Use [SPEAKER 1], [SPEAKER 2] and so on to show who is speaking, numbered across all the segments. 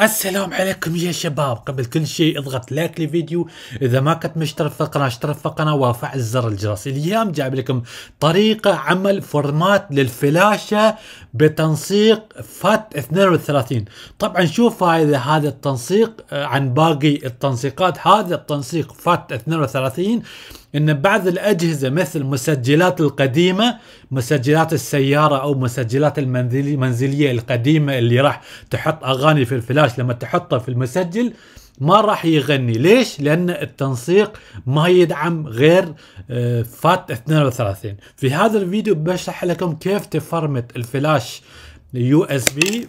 [SPEAKER 1] السلام عليكم يا شباب قبل كل شيء اضغط لايك للفيديو اذا ما كنت مشترك في القناه اشترك في القناه وفعل زر الجرس اليوم جايب لكم طريقه عمل فورمات للفلاشه بتنسيق فات 32 طبعا شوف هذا هذا التنسيق آه، عن باقي التنسيقات هذا التنسيق فات 32 ان بعض الاجهزه مثل مسجلات القديمه مسجلات السياره او مسجلات المنزليه القديمه اللي راح تحط اغاني في الفلاش لما تحطها في المسجل ما راح يغني ليش لان التنسيق ما يدعم غير آه، فات 32 في هذا الفيديو بشرح لكم كيف تفرمت الفلاش يو اس بي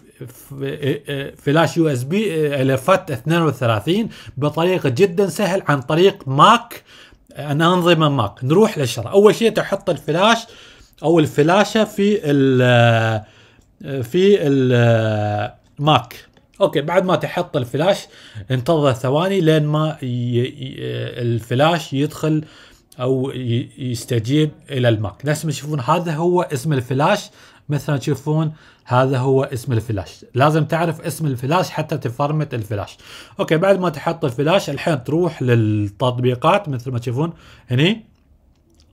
[SPEAKER 1] آه، آه، فلاش يو اس بي الى فات 32 بطريقه جدا سهل عن طريق ماك أنا انظمه ماك نروح للشراء اول شيء تحط الفلاش او الفلاشه في ال آه، في الماك آه، اوكي بعد ما تحط الفلاش انتظر ثواني لين ما آه، الفلاش يدخل آه او يستجيب الى الماك نفس ما تشوفون هذا هو اسم الفلاش مثلا تشوفون هذا هو اسم الفلاش لازم تعرف اسم الفلاش حتى تفرمت الفلاش اوكي بعد ما تحط الفلاش الحين تروح للتطبيقات مثل ما تشوفون هني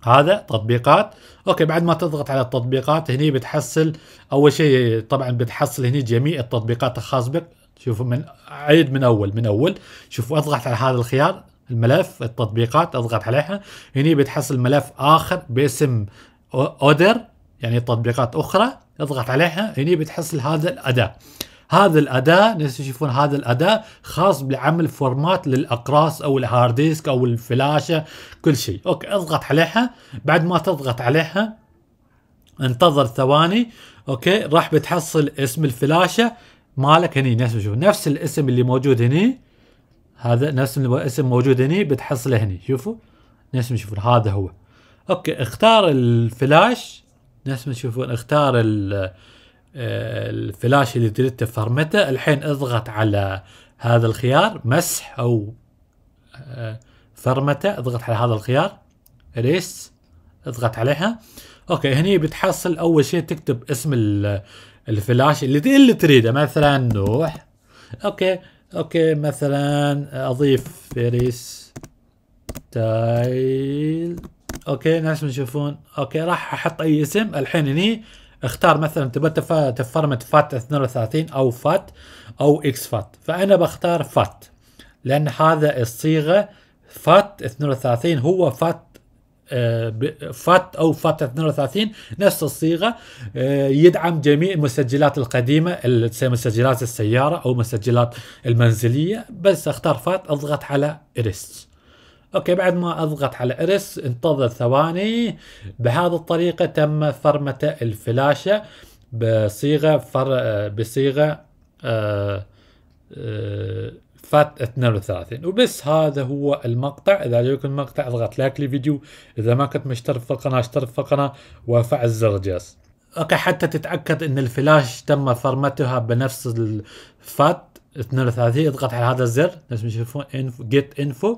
[SPEAKER 1] هذا تطبيقات اوكي بعد ما تضغط على التطبيقات هني بتحصل اول شيء طبعا بتحصل هني جميع التطبيقات الخاص بك شوفوا من عيد من اول من اول شوفوا اضغط على هذا الخيار الملف التطبيقات اضغط عليها هني بتحصل ملف اخر باسم اودر يعني تطبيقات اخرى اضغط عليها هني بتحصل هذا الاداه هذا الاداه نفس تشوفون هذا الاداه خاص بعمل فورمات للاقراص او الهارد ديسك او الفلاشه كل شيء اوكي اضغط عليها بعد ما تضغط عليها انتظر ثواني اوكي راح بتحصل اسم الفلاشه مالك هني نفس نفس الاسم اللي موجود هني هذا نفس الاسم موجود هني بتحصله هني شوفوا نفس ما تشوفون هذا هو اوكي اختار الفلاش نفس ما تشوفون اختار آه، الفلاش اللي تريد تفرمته الحين اضغط على هذا الخيار مسح او آه، فرمته اضغط على هذا الخيار ريس اضغط عليها اوكي هني بتحصل اول شيء تكتب اسم الفلاش اللي اللي تريده مثلا نوح اوكي اوكي مثلا اضيف فيريس تايل اوكي ناس تشوفون اوكي راح احط اي اسم الحين هني اختار مثلا تبى تفرمت فات 32 او فات او اكس فات فانا بختار فات لان هذا الصيغه فات 32 هو فات فات او فات 32 نفس الصيغه آه، يدعم جميع المسجلات القديمه مسجلات السياره او مسجلات المنزليه بس اختار فات اضغط على ارست اوكي بعد ما اضغط على ارس انتظر ثواني بهذه الطريقه تم فرمته الفلاشه بصيغه فر... آه، بصيغه آه آه فات 32 وبس هذا هو المقطع اذا عجبكم المقطع اضغط لايك للفيديو اذا ما كنت مشترك في القناه اشترك في القناه وفعل زر الجرس اوكي حتى تتاكد ان الفلاش تم فرمتها بنفس الفات 32 اضغط على هذا الزر نفس ما تشوفون انفو جيت انفو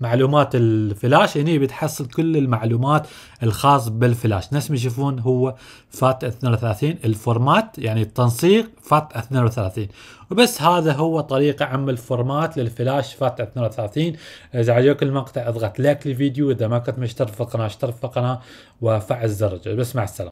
[SPEAKER 1] معلومات الفلاش هني بتحصل كل المعلومات الخاص بالفلاش نفس ما تشوفون هو فات 32 الفورمات يعني التنسيق فات 32 وبس هذا هو طريقة عمل فورمات للفلاش فات 32 إذا عجبك المقطع اضغط لايك للفيديو إذا ما كنت مشترك في القناة اشترك في القناة وفعل زر الجرس بس مع السلامة